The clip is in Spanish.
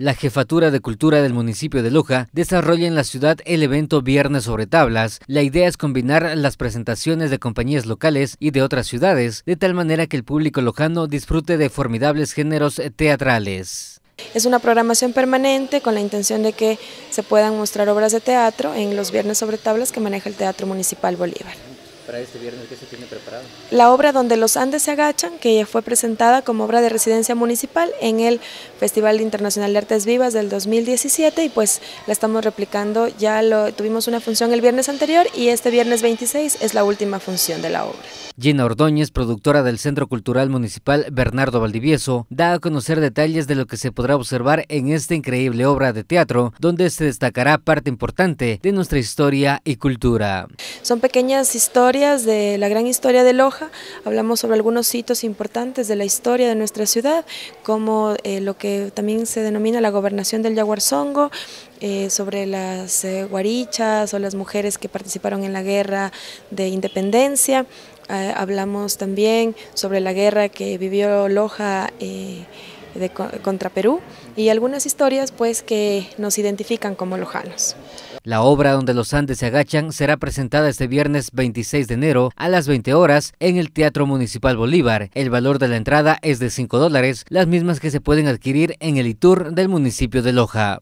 La Jefatura de Cultura del municipio de Loja desarrolla en la ciudad el evento Viernes sobre Tablas. La idea es combinar las presentaciones de compañías locales y de otras ciudades, de tal manera que el público lojano disfrute de formidables géneros teatrales. Es una programación permanente con la intención de que se puedan mostrar obras de teatro en los Viernes sobre Tablas que maneja el Teatro Municipal Bolívar para este viernes? que se tiene preparado? La obra Donde los Andes se agachan, que fue presentada como obra de residencia municipal en el Festival Internacional de Artes Vivas del 2017 y pues la estamos replicando, ya lo tuvimos una función el viernes anterior y este viernes 26 es la última función de la obra. Gina Ordóñez, productora del Centro Cultural Municipal Bernardo Valdivieso, da a conocer detalles de lo que se podrá observar en esta increíble obra de teatro, donde se destacará parte importante de nuestra historia y cultura. Son pequeñas historias de la gran historia de Loja, hablamos sobre algunos hitos importantes de la historia de nuestra ciudad, como eh, lo que también se denomina la gobernación del Yaguarzongo, eh, sobre las eh, guarichas o las mujeres que participaron en la guerra de independencia, hablamos también sobre la guerra que vivió Loja contra Perú y algunas historias pues que nos identifican como lojanos. La obra donde los Andes se agachan será presentada este viernes 26 de enero a las 20 horas en el Teatro Municipal Bolívar. El valor de la entrada es de 5 dólares, las mismas que se pueden adquirir en el ITUR del municipio de Loja.